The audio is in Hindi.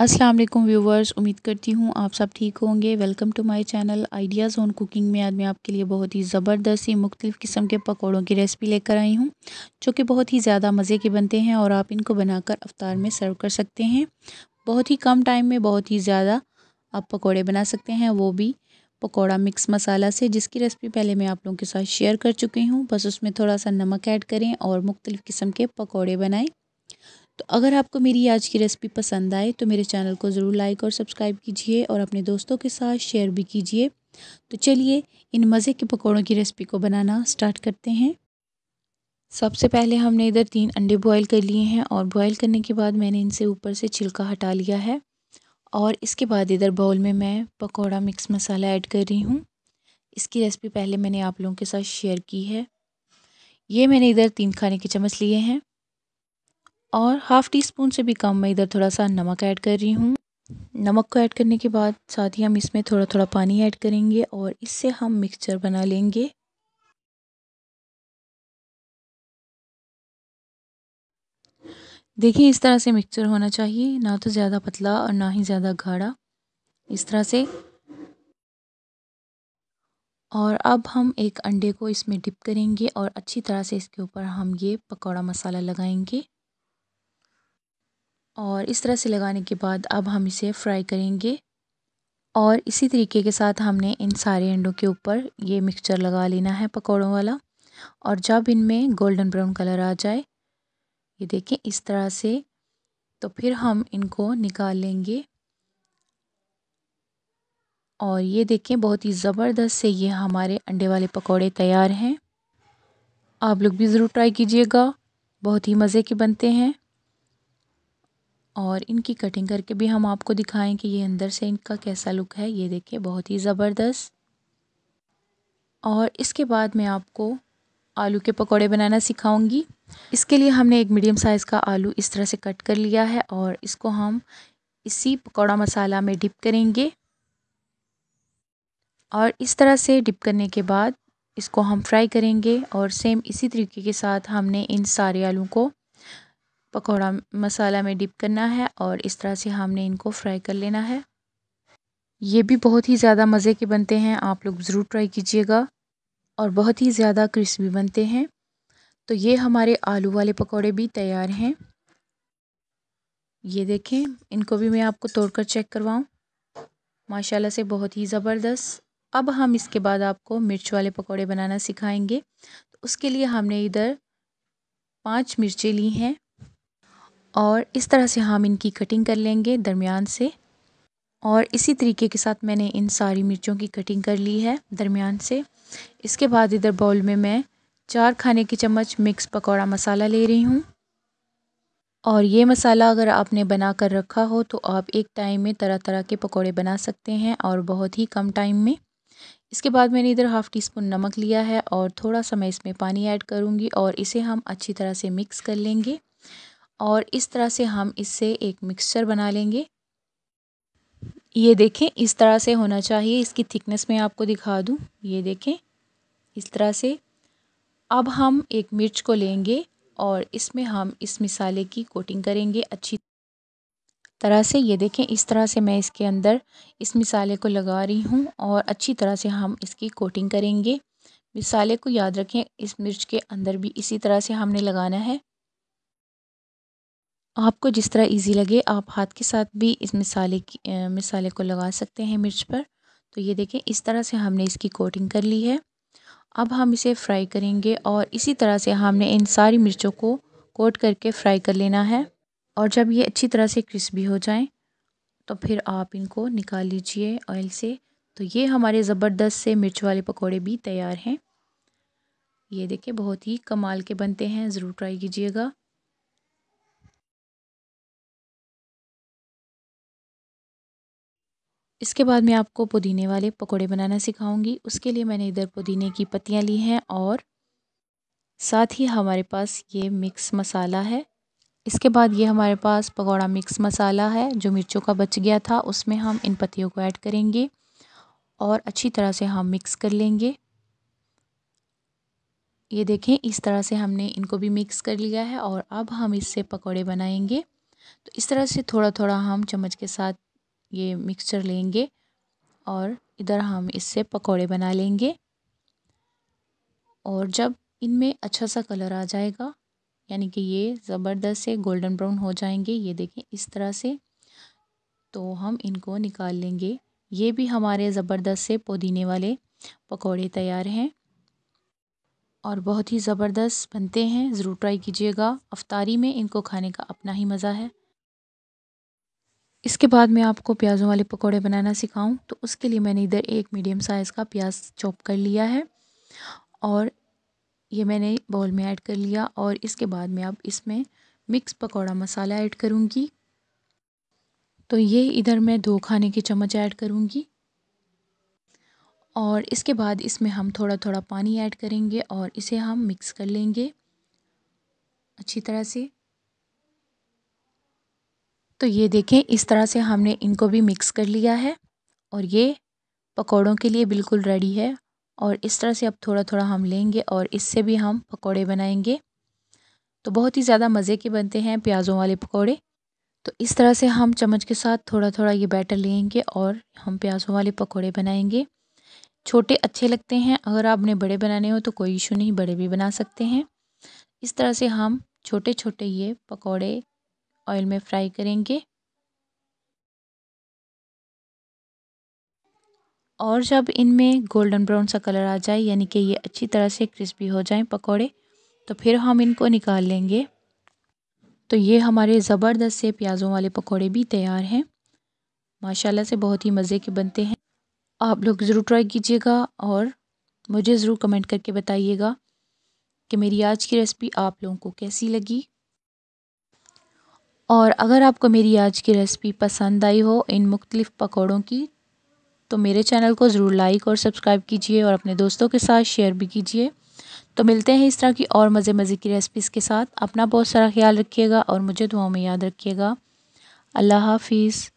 अस्सलाम वालेकुम व्यूवर्स उम्मीद करती हूँ आप सब ठीक होंगे welcome to my channel ideas on cooking में आज मैं आपके लिए बहुत ही ज़बरदस्त ही मुख्तलिफ़ किस्म के पकौड़ों की रेसिपी लेकर आई हूँ जो कि बहुत ही ज़्यादा मज़े के बनते हैं और आप इनको बनाकर अफ्तार में सर्व कर सकते हैं बहुत ही कम टाइम में बहुत ही ज़्यादा आप पकौड़े बना सकते हैं वो भी पकौड़ा मिक्स मसाला से जिसकी रेसिपी पहले मैं आप लोगों के साथ शेयर कर चुकी हूँ बस उसमें थोड़ा सा नमक ऐड करें और मुख्तलिफ़ किस्म के पकौड़े बनाएँ तो अगर आपको मेरी आज की रेसिपी पसंद आए तो मेरे चैनल को ज़रूर लाइक और सब्सक्राइब कीजिए और अपने दोस्तों के साथ शेयर भी कीजिए तो चलिए इन मज़े के पकौड़ों की रेसिपी को बनाना स्टार्ट करते हैं सबसे पहले हमने इधर तीन अंडे बॉयल कर लिए हैं और बॉयल करने के बाद मैंने इनसे ऊपर से छिलका हटा लिया है और इसके बाद इधर बाउल में मैं पकौड़ा मिक्स मसाला ऐड कर रही हूँ इसकी रेसिपी पहले मैंने आप लोगों के साथ शेयर की है ये मैंने इधर तीन खाने के चम्मच लिए हैं और हाफ़ टी स्पून से भी कम मैं इधर थोड़ा सा नमक ऐड कर रही हूँ नमक को ऐड करने के बाद साथ ही हम इसमें थोड़ा थोड़ा पानी ऐड करेंगे और इससे हम मिक्सचर बना लेंगे देखिए इस तरह से मिक्सचर होना चाहिए ना तो ज़्यादा पतला और ना ही ज़्यादा गाढ़ा इस तरह से और अब हम एक अंडे को इसमें डिप करेंगे और अच्छी तरह से इसके ऊपर हम ये पकौड़ा मसाला लगाएंगे और इस तरह से लगाने के बाद अब हम इसे फ्राई करेंगे और इसी तरीके के साथ हमने इन सारे अंडों के ऊपर ये मिक्सचर लगा लेना है पकौड़ों वाला और जब इनमें गोल्डन ब्राउन कलर आ जाए ये देखें इस तरह से तो फिर हम इनको निकाल लेंगे और ये देखें बहुत ही ज़बरदस्त से ये हमारे अंडे वाले पकौड़े तैयार हैं आप लोग भी ज़रूर ट्राई कीजिएगा बहुत ही मज़े के बनते हैं और इनकी कटिंग करके भी हम आपको दिखाएं कि ये अंदर से इनका कैसा लुक है ये देखिए बहुत ही ज़बरदस्त और इसके बाद मैं आपको आलू के पकोड़े बनाना सिखाऊंगी इसके लिए हमने एक मीडियम साइज़ का आलू इस तरह से कट कर लिया है और इसको हम इसी पकौड़ा मसाला में डिप करेंगे और इस तरह से डिप करने के बाद इसको हम फ्राई करेंगे और सेम इसी तरीके के साथ हमने इन सारे आलू को पकौड़ा मसाला में डिप करना है और इस तरह से हमने इनको फ्राई कर लेना है ये भी बहुत ही ज़्यादा मज़े के बनते हैं आप लोग ज़रूर ट्राई कीजिएगा और बहुत ही ज़्यादा क्रिस्पी बनते हैं तो ये हमारे आलू वाले पकौड़े भी तैयार हैं ये देखें इनको भी मैं आपको तोड़कर चेक करवाऊँ माशाल्लाह से बहुत ही ज़बरदस्त अब हम इसके बाद आपको मिर्च वाले पकौड़े बनाना सिखाएंगे तो उसके लिए हमने इधर पांच मिर्चें ली हैं और इस तरह से हम इनकी कटिंग कर लेंगे दरमियान से और इसी तरीके के साथ मैंने इन सारी मिर्चों की कटिंग कर ली है दरमियान से इसके बाद इधर बाउल में मैं चार खाने की चम्मच मिक्स पकौड़ा मसाला ले रही हूँ और ये मसाला अगर आपने बना कर रखा हो तो आप एक टाइम में तरह तरह के पकौड़े बना सकते हैं और बहुत ही कम टाइम में इसके बाद मैंने इधर हाफ़ टी स्पून नमक लिया है और थोड़ा सा मैं इसमें पानी ऐड करूँगी और इसे हम अच्छी तरह से मिक्स कर लेंगे और इस तरह से हम इससे एक मिक्सचर बना लेंगे ये देखें इस तरह से होना चाहिए इसकी थिकनेस मैं आपको दिखा दूँ ये देखें इस तरह से अब हम एक मिर्च को लेंगे और इसमें हम इस मिसाले की कोटिंग करेंगे अच्छी तरह से ये देखें इस तरह से मैं इसके अंदर इस मिसाले को लगा रही हूँ और अच्छी तरह से हम इसकी कोटिंग करेंगे मिसाले को याद रखें इस मिर्च के अंदर भी इसी तरह से हमने लगाना है आपको जिस तरह ईज़ी लगे आप हाथ के साथ भी इस मिसाले की मिसाले को लगा सकते हैं मिर्च पर तो ये देखें इस तरह से हमने इसकी कोटिंग कर ली है अब हम इसे फ्राई करेंगे और इसी तरह से हमने इन सारी मिर्चों को कोट करके फ्राई कर लेना है और जब ये अच्छी तरह से क्रिस्पी हो जाएं तो फिर आप इनको निकाल लीजिए ऑयल से तो ये हमारे ज़बरदस्त से मिर्च वाले पकौड़े भी तैयार हैं ये देखिए बहुत ही कमाल के बनते हैं ज़रूर ट्राई कीजिएगा इसके बाद मैं आपको पुदीने वाले पकोड़े बनाना सिखाऊंगी उसके लिए मैंने इधर पुदीने की पत्तियाँ ली हैं और साथ ही हमारे पास ये मिक्स मसाला है इसके बाद ये हमारे पास पकौड़ा मिक्स मसाला है जो मिर्चों का बच गया था उसमें हम इन पत्तियों को ऐड करेंगे और अच्छी तरह से हम मिक्स कर लेंगे ये देखें इस तरह से हमने इनको भी मिक्स कर लिया है और अब हम इससे पकौड़े बनाएंगे तो इस तरह से थोड़ा थोड़ा हम चम्मच के साथ ये मिक्सचर लेंगे और इधर हम इससे पकोड़े बना लेंगे और जब इनमें अच्छा सा कलर आ जाएगा यानी कि ये ज़बरदस्त से गोल्डन ब्राउन हो जाएंगे ये देखें इस तरह से तो हम इनको निकाल लेंगे ये भी हमारे ज़बरदस्त से पुदीने वाले पकोड़े तैयार हैं और बहुत ही ज़बरदस्त बनते हैं ज़रूर ट्राई कीजिएगा अफ्तारी में इनको खाने का अपना ही मज़ा है इसके बाद मैं आपको प्याज़ों वाले पकौड़े बनाना सिखाऊं तो उसके लिए मैंने इधर एक मीडियम साइज़ का प्याज चॉप कर लिया है और ये मैंने बॉल में ऐड कर लिया और इसके बाद मैं अब इसमें मिक्स पकौड़ा मसाला ऐड करूँगी तो ये इधर मैं दो खाने के चम्मच ऐड करूँगी और इसके बाद इसमें हम थोड़ा थोड़ा पानी ऐड करेंगे और इसे हम मिक्स कर लेंगे अच्छी तरह से तो ये देखें इस तरह से हमने इनको भी मिक्स कर लिया है और ये पकौड़ों के लिए बिल्कुल रेडी है और इस तरह से अब थोड़ा थोड़ा हम लेंगे और इससे भी हम पकौड़े बनाएंगे तो बहुत ही ज़्यादा मज़े के बनते हैं प्याज़ों वाले पकौड़े तो इस तरह से हम चम्मच के साथ थोड़ा थोड़ा ये बैटर लेंगे और हम प्याज़ों वाले पकौड़े बनाएंगे छोटे अच्छे लगते हैं अगर आपने बड़े बनाने हो तो कोई इशू नहीं बड़े भी बना सकते हैं इस तरह से हम छोटे छोटे ये पकौड़े ऑयल में फ्राई करेंगे और जब इनमें गोल्डन ब्राउन सा कलर आ जाए यानी कि ये अच्छी तरह से क्रिस्पी हो जाएं पकोड़े तो फिर हम इनको निकाल लेंगे तो ये हमारे ज़बरदस्त से प्याज़ों वाले पकोड़े भी तैयार हैं माशाल्लाह से बहुत ही मज़े के बनते हैं आप लोग ज़रूर ट्राई कीजिएगा और मुझे ज़रूर कमेंट करके बताइएगा कि मेरी आज की रेसिपी आप लोगों को कैसी लगी और अगर आपको मेरी आज की रेसिपी पसंद आई हो इन मुख्तलिफ़ पकौड़ों की तो मेरे चैनल को ज़रूर लाइक और सब्सक्राइब कीजिए और अपने दोस्तों के साथ शेयर भी कीजिए तो मिलते हैं इस तरह की और मज़े मज़े की रेसिपीज़ के साथ अपना बहुत सारा ख्याल रखिएगा और मुझे दुआओं में याद रखिएगा अल्लाह हाफिज़